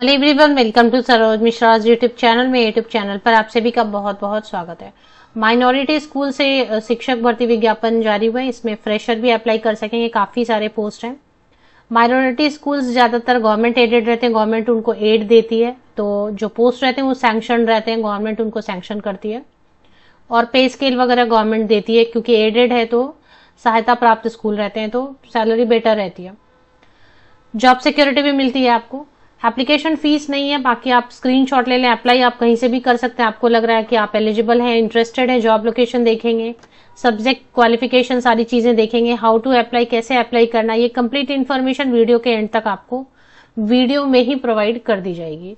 hello everyone welcome to Saroj Mishra's YouTube channel में YouTube channel पर आप सभी का बहुत बहुत स्वागत है माइनॉरिटी स्कूल से शिक्षक भर्ती विज्ञापन जारी हुए इसमें फ्रेशर भी अप्लाई कर सकेंगे काफ़ी सारे पोस्ट हैं माइनॉरिटी स्कूल्स ज़्यादातर गवर्नमेंट एडेड रहते हैं गवर्नमेंट उनको एड देती है तो जो पोस्ट रहते हैं वो सैंक्शन रहते हैं गवर्नमेंट उनको सैंक्शन करती है और पे स्केल वगैरह गवर्नमेंट देती है क्योंकि एडेड है तो सहायता प्राप्त स्कूल रहते हैं तो सैलरी बेटर रहती है जॉब सिक्योरिटी भी मिलती है आपको एप्लीकेशन फीस नहीं है बाकी आप स्क्रीनशॉट ले लें अप्लाई आप कहीं से भी कर सकते हैं आपको लग रहा है कि आप एलिजिबल हैं इंटरेस्टेड है जॉब लोकेशन देखेंगे सब्जेक्ट क्वालिफिकेशन सारी चीज़ें देखेंगे हाउ टू अप्लाई कैसे अप्लाई करना ये कंप्लीट इन्फॉर्मेशन वीडियो के एंड तक आपको वीडियो में ही प्रोवाइड कर दी जाएगी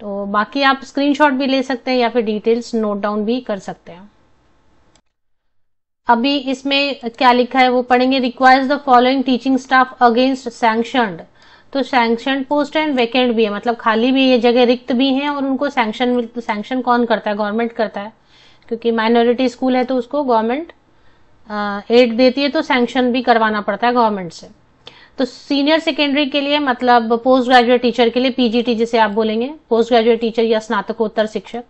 तो बाकी आप स्क्रीनशॉट भी ले सकते हैं या फिर डिटेल्स नोट डाउन भी कर सकते हैं अभी इसमें क्या लिखा है वो पढ़ेंगे requires the following teaching staff against sanctioned तो सैंक्शन पोस्ट एंड वैकेंट भी है मतलब खाली भी ये जगह रिक्त भी हैं और उनको सैंक्शन सैंक्शन कौन करता है गवर्नमेंट करता है क्योंकि माइनॉरिटी स्कूल है तो उसको गवर्नमेंट एड देती है तो सैंक्शन भी करवाना पड़ता है गवर्नमेंट से तो सीनियर सेकेंडरी के लिए मतलब पोस्ट ग्रेजुएट टीचर के लिए पीजीटी जिसे आप बोलेंगे पोस्ट ग्रेजुएट टीचर या स्नातकोत्तर शिक्षक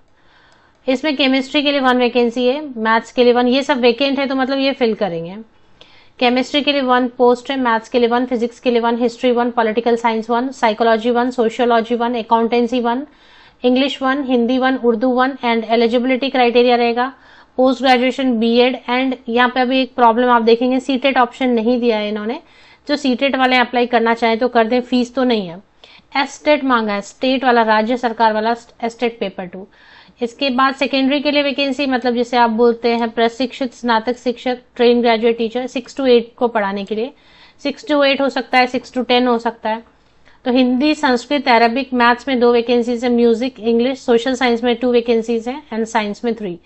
इसमें केमिस्ट्री के लिए वन वैकेंसी है मैथ्स के लिए वन ये सब वैकेंट है तो मतलब ये फिल करेंगे केमिस्ट्री के लिए वन पोस्ट है मैथ्स के लिए वन फिजिक्स के लिए one history one political science one psychology one sociology one accountancy one English one Hindi one Urdu one and eligibility criteria रहेगा post graduation B Ed and यहाँ पे अभी एक प्रॉब्लम आप देखेंगे सीटेट ऑप्शन e नहीं दिया है इन्होंने जो सीटेट e वाले अप्लाई करना चाहें तो कर दें फीस तो नहीं है एस्टेट e मांगा है स्टेट वाला राज्य सरकार वाला एस्टेट पेपर टू इसके बाद सेकेंडरी के लिए वैकेंसी मतलब जैसे आप बोलते हैं प्रशिक्षित स्नातक शिक्षक trained graduate teacher six to eight को पढ़ाने के लिए सिक्स टू एट हो सकता है सिक्स टू टेन हो सकता है तो हिंदी संस्कृत अरबिक मैथ्स में दो वैकेंसीज है म्यूजिक इंग्लिश सोशल साइंस में टू वैकेंसीज है एंड साइंस में थ्री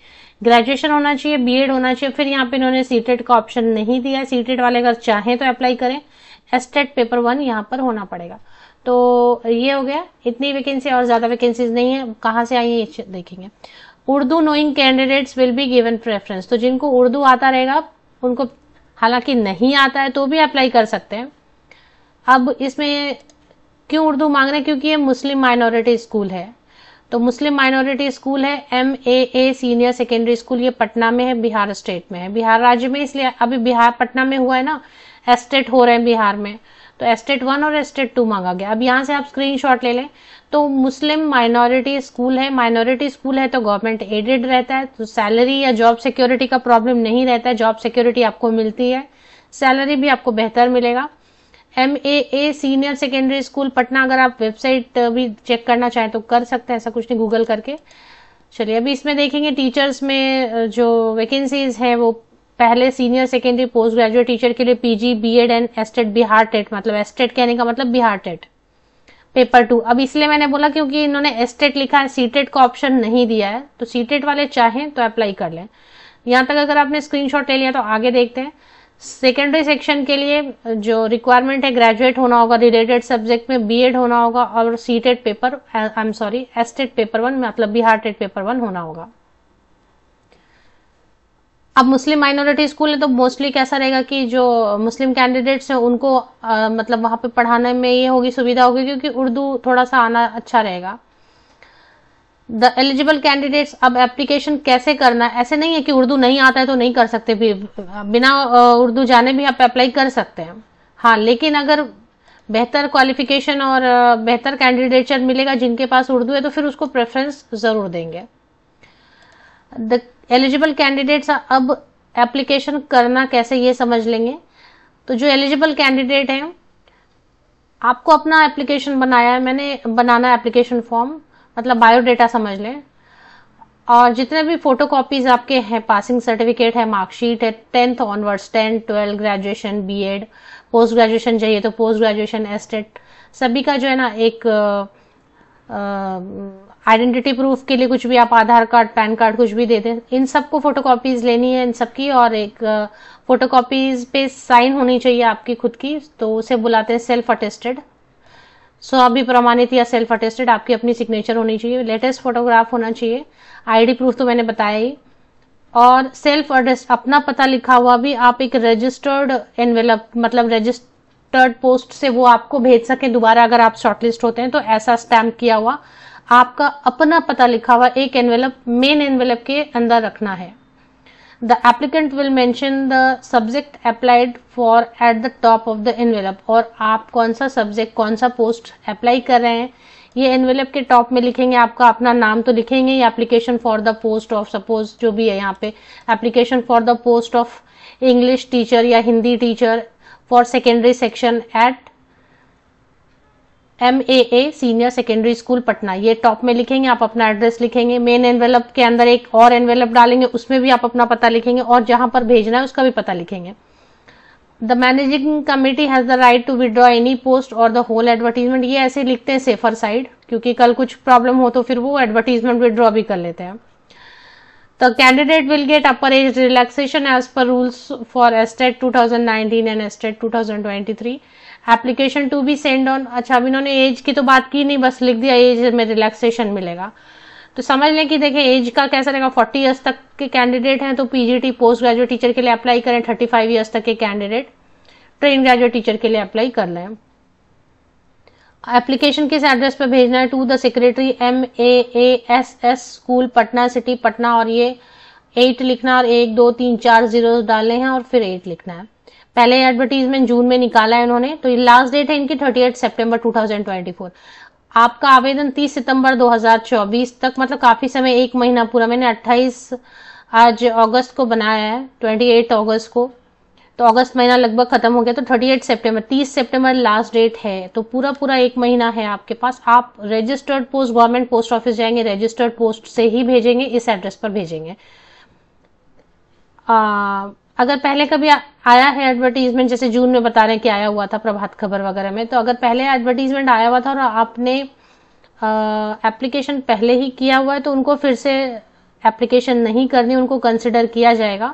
ग्रेजुएशन होना चाहिए बीएड होना चाहिए फिर यहाँ पे इन्होंने सीटेड e का ऑप्शन नहीं दिया है सीटेड e वाले अगर चाहें तो अप्लाई करें एस्टेट पेपर वन यहाँ पर होना पड़ेगा तो ये हो गया इतनी वैकेंसी और ज्यादा वैकेंसीज नहीं है कहाँ से आई है देखेंगे Urdu knowing candidates will be given preference तो जिनको उर्दू आता रहेगा उनको हालांकि नहीं आता है तो भी अप्लाई कर सकते हैं अब इसमें क्यों उर्दू मांग रहे हैं क्योंकि ये मुस्लिम माइनॉरिटी स्कूल है तो मुस्लिम माइनॉरिटी स्कूल है M A A senior secondary school ये पटना में है बिहार स्टेट में है बिहार राज्य में इसलिए अभी बिहार पटना में हुआ है ना एस्टेट हो रहे हैं बिहार में तो एस्टेट वन और एस्टेट टू मांगा गया अब यहाँ से आप स्क्रीनशॉट ले लें तो मुस्लिम माइनॉरिटी स्कूल है माइनॉरिटी स्कूल है तो गवर्नमेंट एडेड रहता है तो सैलरी या जॉब सिक्योरिटी का प्रॉब्लम नहीं रहता है जॉब सिक्योरिटी आपको मिलती है सैलरी भी आपको बेहतर मिलेगा M A A senior secondary school Patna अगर आप वेबसाइट भी चेक करना चाहें तो कर सकते हैं ऐसा कुछ नहीं गूगल करके चलिए अभी इसमें देखेंगे टीचर्स में जो वैकेंसीज हैं वो पहले senior secondary post graduate teacher के लिए PG BEd and STET Bihar TET मतलब एस्टेट कहने का मतलब बिहार टेट पेपर टू अब इसलिए मैंने बोला क्योंकि इन्होंने एस्टेट लिखा है सीटेट का ऑप्शन नहीं दिया है तो सीटेट वाले चाहें तो अप्लाई कर लें यहाँ तक अगर आपने स्क्रीनशॉट ले लिया तो आगे देखते हैं सेकेंडरी सेक्शन के लिए जो रिक्वायरमेंट है ग्रेजुएट होना होगा रिलेटेड सब्जेक्ट में बीएड होना होगा और CTET paper I am sorry STET paper one मतलब बिहार टेट पेपर वन होना होगा अब मुस्लिम माइनॉरिटी स्कूल है तो मोस्टली कैसा रहेगा कि जो मुस्लिम कैंडिडेट्स हैं उनको आ, मतलब वहाँ पे पढ़ाने में ये होगी सुविधा होगी क्योंकि उर्दू थोड़ा सा आना अच्छा रहेगा द एलिजिबल कैंडिडेट्स अब एप्लीकेशन कैसे करना है ऐसे नहीं है कि उर्दू नहीं आता है तो नहीं कर सकते भी बिना उर्दू जाने भी आप अप्लाई कर सकते हैं हाँ लेकिन अगर बेहतर क्वालिफिकेशन और बेहतर कैंडिडेट मिलेगा जिनके पास उर्दू है तो फिर उसको प्रेफरेंस ज़रूर देंगे द एलिजिबल कैंडिडेट्स अब एप्लीकेशन करना कैसे ये समझ लेंगे तो जो एलिजिबल कैंडिडेट हैं आपको अपना एप्लीकेशन बनाया है मैंने बनाना एप्लीकेशन फॉर्म मतलब बायोडेटा समझ लें और जितने भी फोटो कॉपीज आपके हैं पासिंग सर्टिफिकेट है मार्कशीट है tenth onwards tenth twelfth graduation B Ed post graduation चाहिए तो पोस्ट ग्रेजुएशन एस्टेट सभी का जो है ना एक आ, आ, आइडेंटिटी प्रूफ के लिए कुछ भी आप आधार कार्ड पैन कार्ड कुछ भी दे दें इन सबको फोटोकॉपीज लेनी है इन सबकी और एक फोटोकॉपीज पे साइन होनी चाहिए आपकी खुद की तो उसे बुलाते हैं सेल्फ अटेस्टेड सो अभी प्रमाणित या सेल्फ अटेस्टेड आपकी अपनी सिग्नेचर होनी चाहिए लेटेस्ट फोटोग्राफ होना चाहिए आईडी प्रूफ तो मैंने बताया ही और सेल्फ एड्रेस अपना पता लिखा हुआ भी आप एक रजिस्टर्ड एनवेलप मतलब रजिस्टर्ड पोस्ट से वो आपको भेज सकें दोबारा अगर आप शॉर्टलिस्ट होते हैं तो ऐसा स्टैम्प किया हुआ आपका अपना पता लिखा हुआ एक एनवेलप मेन एनवेलप के अंदर रखना है the applicant will mention the subject applied for at the top of the envelope और आप कौन सा सब्जेक्ट कौन सा पोस्ट अप्लाई कर रहे हैं ये एनवेलप के टॉप में लिखेंगे आपका अपना नाम तो लिखेंगे ये application for the post of suppose जो भी है यहाँ पे application for the post of English teacher या Hindi teacher for secondary section at M A A senior secondary school Patna ये टॉप में लिखेंगे आप अपना एड्रेस लिखेंगे मेन एनवेलप के अंदर एक और एनवेलप डालेंगे उसमें भी आप अपना पता लिखेंगे और जहां पर भेजना है उसका भी पता लिखेंगे the managing committee has the right to withdraw any post और द होल एडवर्टीजमेंट ये ऐसे लिखते हैं सेफर साइड क्योंकि कल कुछ प्रॉब्लम हो तो फिर वो एडवर्टीजमेंट विदड्रॉ भी कर लेते हैं the candidate will get upper age relaxation age per rules for STET two thousand nineteen and STET two thousand twenty three application to be send on अच्छा अब इन्होंने एज की तो बात की नहीं बस लिख दिया एज में रिलैक्सेशन मिलेगा तो समझ लें कि देखें एज का कैसा रहेगा फोर्टी ईयर्स तक के कैंडिडेट हैं तो पीजीटी पोस्ट ग्रेजुएट टीचर के लिए अप्लाई करें थर्टी फाइव ईयर्स तक के कैंडिडेट ट्रेन ग्रेजुएट टीचर के लिए अप्लाई कर लें एप्लीकेशन किस एड्रेस पर भेजना है to the secretary M A A S S school Patna city Patna और ये एट लिखना और एक दो तीन चार जीरो डालने हैं और फिर एट लिखना है पहले एडवर्टीजमेंट जून में निकाला है उन्होंने तो लास्ट डेट है इनकी थर्टी एट सेप्टेम्बर आपका आवेदन 30 सितंबर 2024 तक मतलब काफी समय एक महीना पूरा मैंने 28 आज अगस्त को बनाया है 28 अगस्त को तो अगस्त महीना लगभग खत्म हो गया तो 38 सितंबर 30 सितंबर लास्ट डेट है तो पूरा पूरा एक महीना है आपके पास आप registered post government post office जाएंगे रजिस्टर्ड पोस्ट से ही भेजेंगे इस एड्रेस पर भेजेंगे आ, अगर पहले कभी आया है एडवर्टीजमेंट जैसे जून में बता रहे हैं कि आया हुआ था प्रभात खबर वगैरह में तो अगर पहले एडवर्टीजमेंट आया हुआ था और आपने एप्लीकेशन पहले ही किया हुआ है तो उनको फिर से एप्लीकेशन नहीं करनी उनको कंसिडर किया जाएगा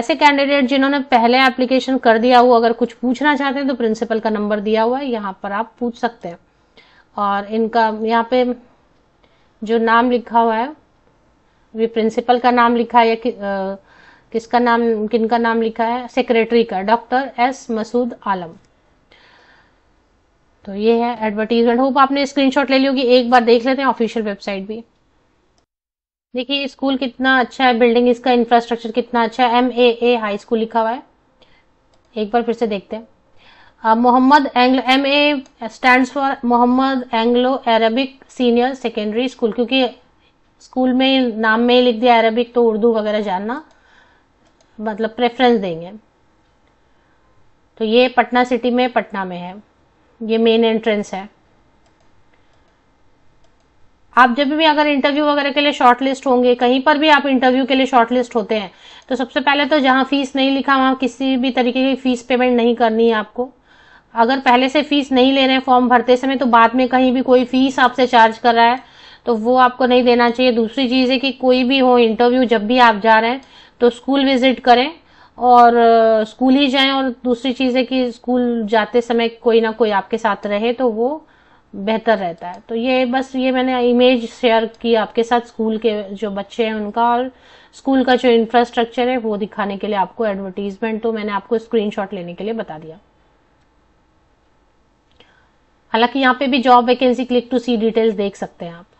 ऐसे कैंडिडेट जिन्होंने पहले एप्लीकेशन कर दिया हुआ अगर कुछ पूछना चाहते हैं तो प्रिंसिपल का नंबर दिया हुआ है यहाँ पर आप पूछ सकते हैं और इनका यहाँ पे जो नाम लिखा हुआ है प्रिंसिपल का नाम लिखा है या किसका नाम किनका नाम लिखा है सेक्रेटरी का डॉक्टर एस मसूद आलम तो ये है एडवर्टीजमेंट होप आपने स्क्रीनशॉट ले ली होगी एक बार देख लेते हैं ऑफिशियल वेबसाइट भी देखिए स्कूल कितना अच्छा है बिल्डिंग इसका इंफ्रास्ट्रक्चर कितना अच्छा है M A A high school लिखा हुआ है एक बार फिर से देखते हैं Mohammad Anglo M A stand for Mohammad Anglo Arabic senior secondary school क्योंकि स्कूल में नाम में लिख दिया अरबिक तो उर्दू वगैरह जानना मतलब प्रेफरेंस देंगे तो ये पटना सिटी में पटना में है ये मेन एंट्रेंस है आप जब भी अगर इंटरव्यू वगैरह के लिए शॉर्ट लिस्ट होंगे कहीं पर भी आप इंटरव्यू के लिए शॉर्ट लिस्ट होते हैं तो सबसे पहले तो जहां फीस नहीं लिखा वहां किसी भी तरीके की फीस पेमेंट नहीं करनी है आपको अगर पहले से फीस नहीं ले रहे हैं फॉर्म भरते समय तो बाद में कहीं भी कोई फीस आपसे चार्ज कर रहा है तो वो आपको नहीं देना चाहिए दूसरी चीज़ है कि कोई भी हो इंटरव्यू जब भी आप जा रहे हैं तो स्कूल विजिट करें और स्कूल ही जाएं और दूसरी चीज़ है कि स्कूल जाते समय कोई ना कोई आपके साथ रहे तो वो बेहतर रहता है तो ये बस ये मैंने इमेज शेयर की आपके साथ स्कूल के जो बच्चे हैं उनका और स्कूल का जो इंफ्रास्ट्रक्चर है वो दिखाने के लिए आपको एडवर्टीजमेंट तो मैंने आपको स्क्रीनशॉट लेने के लिए बता दिया हालांकि यहाँ पे भी job vacancy click to see details देख सकते हैं आप